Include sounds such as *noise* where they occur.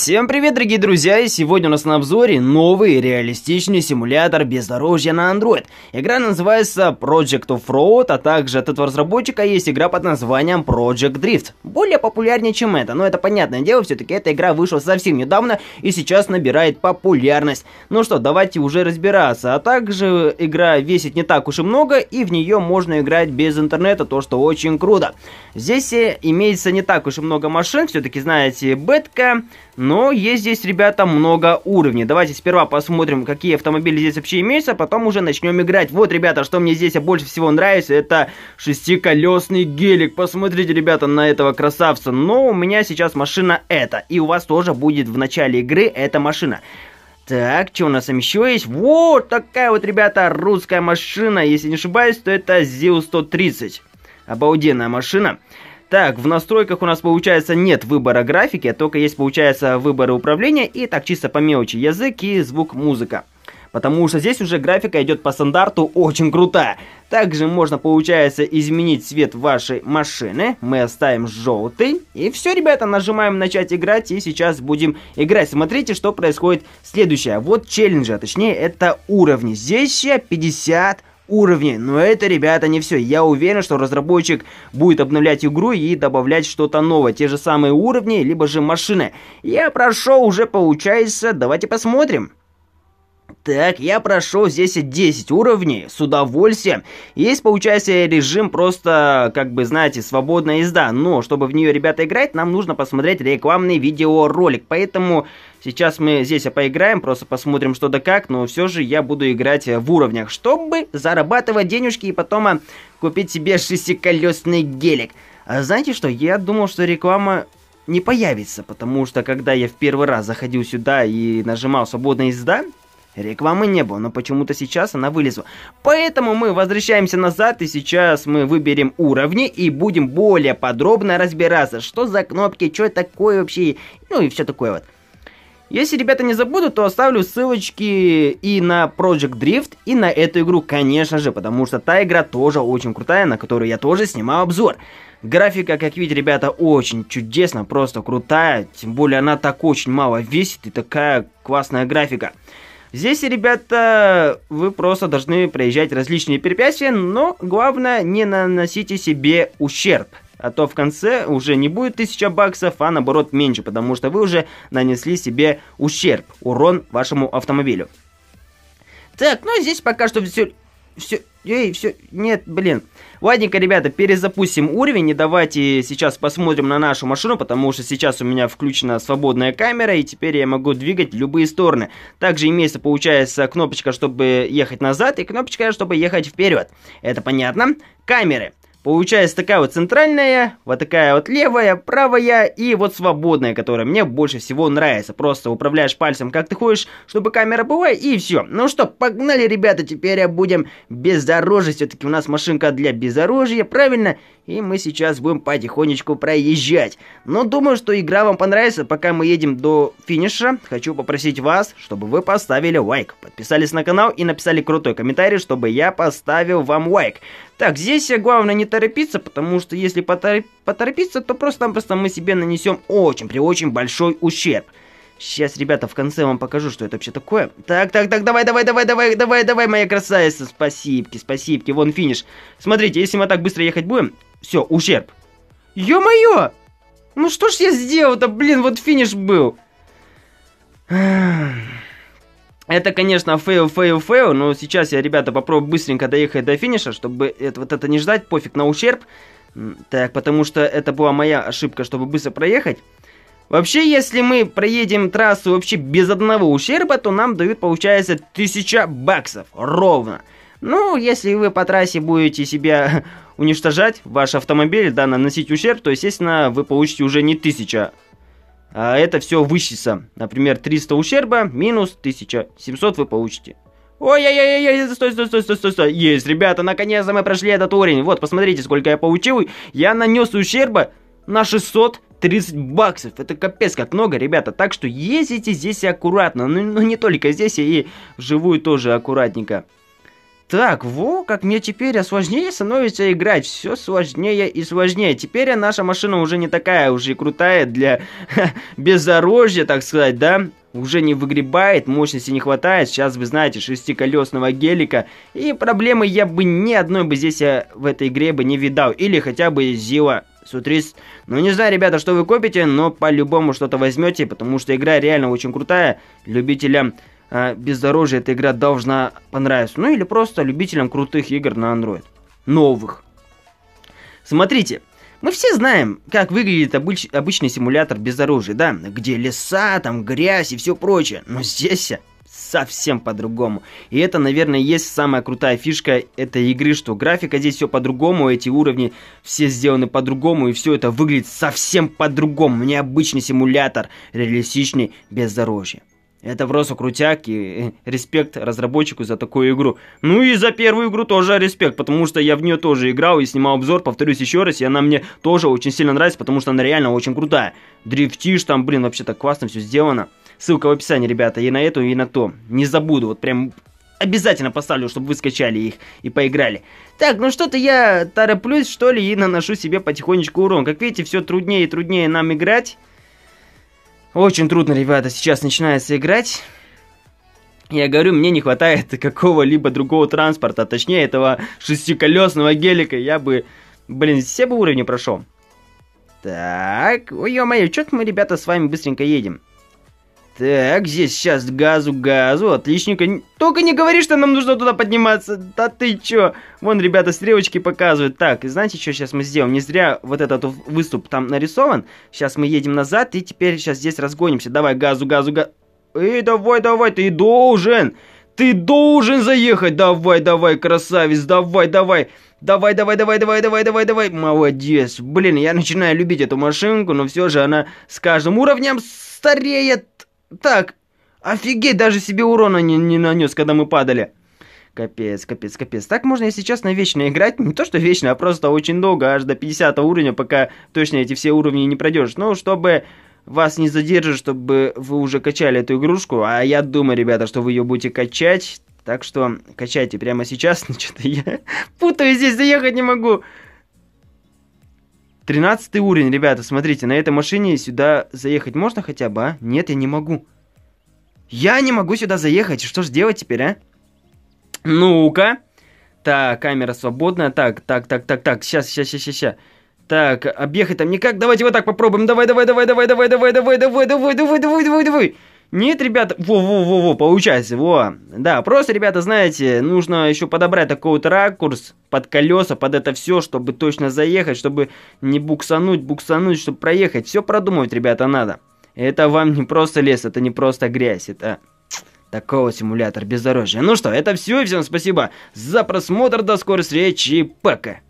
Всем привет, дорогие друзья, и сегодня у нас на обзоре новый реалистичный симулятор бездорожья на Android. Игра называется Project of Road, а также от этого разработчика есть игра под названием Project Drift. Более популярнее, чем это, но это понятное дело, все-таки эта игра вышла совсем недавно и сейчас набирает популярность. Ну что, давайте уже разбираться. А также игра весит не так уж и много, и в нее можно играть без интернета, то что очень круто. Здесь э, имеется не так уж и много машин, все-таки знаете, бетка, но есть здесь, ребята, много уровней. Давайте сперва посмотрим, какие автомобили здесь вообще имеются, а потом уже начнем играть. Вот, ребята, что мне здесь больше всего нравится, это шестиколесный гелик. Посмотрите, ребята, на этого красавца. Но у меня сейчас машина эта, и у вас тоже будет в начале игры эта машина. Так, что у нас там еще есть? Вот такая вот, ребята, русская машина. Если не ошибаюсь, то это ЗИУ-130. Обалденная машина. Так, в настройках у нас получается нет выбора графики, только есть получается выборы управления и так чисто по мелочи язык и звук музыка. Потому что здесь уже графика идет по стандарту очень крутая. Также можно, получается, изменить цвет вашей машины. Мы оставим желтый. И все, ребята, нажимаем начать играть. И сейчас будем играть. Смотрите, что происходит следующее. Вот челленджи, а точнее это уровни. Здесь 50 уровней. Но это, ребята, не все. Я уверен, что разработчик будет обновлять игру и добавлять что-то новое. Те же самые уровни, либо же машины. Я прошел уже, получается. Давайте посмотрим. Так, я прошел здесь 10 уровней с удовольствием. Есть, получается, режим просто, как бы, знаете, свободная езда. Но, чтобы в нее, ребята, играть, нам нужно посмотреть рекламный видеоролик. Поэтому сейчас мы здесь поиграем, просто посмотрим что да как. Но все же я буду играть э, в уровнях, чтобы зарабатывать денежки и потом а купить себе шестиколесный гелик. А знаете что, я думал, что реклама не появится, потому что когда я в первый раз заходил сюда и нажимал «Свободная езда», Рекламы не было, но почему-то сейчас она вылезла. Поэтому мы возвращаемся назад, и сейчас мы выберем уровни и будем более подробно разбираться, что за кнопки, что такое вообще, ну и все такое вот. Если ребята не забудут, то оставлю ссылочки и на Project Drift, и на эту игру, конечно же, потому что та игра тоже очень крутая, на которую я тоже снимал обзор. Графика, как видите, ребята, очень чудесно, просто крутая, тем более она так очень мало весит и такая классная графика. Здесь, ребята, вы просто должны проезжать различные препятствия, но главное не наносите себе ущерб. А то в конце уже не будет 1000 баксов, а наоборот меньше, потому что вы уже нанесли себе ущерб, урон вашему автомобилю. Так, ну здесь пока что все все, эй, все, нет, блин. Ладненько, ребята, перезапустим уровень и давайте сейчас посмотрим на нашу машину, потому что сейчас у меня включена свободная камера, и теперь я могу двигать любые стороны. Также имеется, получается, кнопочка, чтобы ехать назад, и кнопочка, чтобы ехать вперед. Это понятно? Камеры. Получается такая вот центральная, вот такая вот левая, правая и вот свободная, которая мне больше всего нравится. Просто управляешь пальцем как ты хочешь, чтобы камера была и все. Ну что, погнали, ребята, теперь будем бездорожье. Все-таки у нас машинка для бездорожья, правильно? И мы сейчас будем потихонечку проезжать. Но думаю, что игра вам понравится. Пока мы едем до финиша, хочу попросить вас, чтобы вы поставили лайк, подписались на канал и написали крутой комментарий, чтобы я поставил вам лайк. Так, здесь главное не то торопиться, потому что если поторопиться, то просто-напросто мы себе нанесем очень при очень большой ущерб. Сейчас, ребята, в конце вам покажу, что это вообще такое. Так, так, так, давай, давай, давай, давай, давай, давай, моя красавица. Спасибо, спасибо, вон финиш. Смотрите, если мы так быстро ехать будем, все, ущерб. Ё-моё! Ну что ж я сделал-то, блин, вот финиш был. Это, конечно, фейл, фейл, фейл, но сейчас я, ребята, попробую быстренько доехать до финиша, чтобы это, вот это не ждать, пофиг на ущерб. Так, потому что это была моя ошибка, чтобы быстро проехать. Вообще, если мы проедем трассу вообще без одного ущерба, то нам дают, получается, 1000 баксов. Ровно. Ну, если вы по трассе будете себя *laughs* уничтожать, ваш автомобиль, да, наносить ущерб, то, естественно, вы получите уже не 1000 а, это все вычтется. Например, 300 ущерба минус 1700 вы получите. Ой-ой-ой, стой, стой, стой, стой, стой, стой. Есть, ребята, наконец-то мы прошли этот уровень. Вот, посмотрите, сколько я получил. Я нанес ущерба на 600 30 баксов. Это капец как много, ребята. Так что ездите здесь аккуратно. Ну, ну не только здесь, и вживую тоже аккуратненько. Так, во, как мне теперь, а сложнее становится играть, все сложнее и сложнее. Теперь наша машина уже не такая уже крутая для бездорожья, так сказать, да? Уже не выгребает, мощности не хватает, сейчас вы знаете, шестиколесного гелика. И проблемы я бы ни одной бы здесь я э, в этой игре бы не видал, или хотя бы Зила Сутрис. Ну не знаю, ребята, что вы копите, но по-любому что-то возьмете, потому что игра реально очень крутая любителям а, бездорожье эта игра должна понравиться. Ну или просто любителям крутых игр на Android. Новых. Смотрите, мы все знаем, как выглядит обыч- обычный симулятор бездорожья, да? Где леса, там грязь и все прочее. Но здесь совсем по-другому. И это, наверное, есть самая крутая фишка этой игры, что графика здесь все по-другому, эти уровни все сделаны по-другому, и все это выглядит совсем по-другому. Необычный симулятор, реалистичный бездорожье. Это просто крутяк и э, респект разработчику за такую игру. Ну и за первую игру тоже респект, потому что я в нее тоже играл и снимал обзор, повторюсь еще раз, и она мне тоже очень сильно нравится, потому что она реально очень крутая. Дрифтишь там, блин, вообще так классно все сделано. Ссылка в описании, ребята, и на эту, и на то. Не забуду, вот прям обязательно поставлю, чтобы вы скачали их и поиграли. Так, ну что-то я тороплюсь, что ли, и наношу себе потихонечку урон. Как видите, все труднее и труднее нам играть. Очень трудно, ребята, сейчас начинается играть. Я говорю, мне не хватает *laughs* какого-либо другого транспорта, а точнее этого шестиколесного гелика. Я бы, блин, все бы уровни прошел. Так, ой-ё-моё, чё-то мы, ребята, с вами быстренько едем. Так, здесь сейчас газу, газу, отличненько. Только не говори, что нам нужно туда подниматься. Да ты чё? Вон, ребята, стрелочки показывают. Так, и знаете, что сейчас мы сделаем? Не зря вот этот выступ там нарисован. Сейчас мы едем назад и теперь сейчас здесь разгонимся. Давай, газу, газу, газу. Эй, давай, давай, ты должен. Ты должен заехать. Давай, давай, красавец, давай, давай. Давай, давай, давай, давай, давай, давай, давай. Молодец. Блин, я начинаю любить эту машинку, но все же она с каждым уровнем стареет так, офигеть, даже себе урона не, не нанес, когда мы падали. Капец, капец, капец. Так можно и сейчас на вечно играть. Не то, что вечно, а просто очень долго, аж до 50 уровня, пока точно эти все уровни не пройдешь. Ну, чтобы вас не задержать, чтобы вы уже качали эту игрушку. А я думаю, ребята, что вы ее будете качать. Так что качайте прямо сейчас. *laughs* Ну, что-то я путаюсь здесь, заехать не могу. Тринадцатый уровень, ребята, смотрите, на этой машине сюда заехать можно хотя бы, а? Нет, я не могу. Я не могу сюда заехать, что же делать теперь, а? Ну-ка. Так, камера свободная. Так, так, так, так, так. Сейчас, сейчас, сейчас, сейчас. Так, объехать там никак. Давайте вот так попробуем. Давай, давай, давай, давай, давай, давай, давай, давай, давай, давай, давай, давай, давай, давай. Нет, ребята, во-во-во-во, получается, во. Да, просто, ребята, знаете, нужно еще подобрать такой-то ракурс под колеса, под это все, чтобы точно заехать, чтобы не буксануть, буксануть, чтобы проехать. Все продумывать, ребята, надо. Это вам не просто лес, это не просто грязь, это такого симулятор бездорожья. Ну что, это все, всем спасибо за просмотр, до скорой встречи, пока!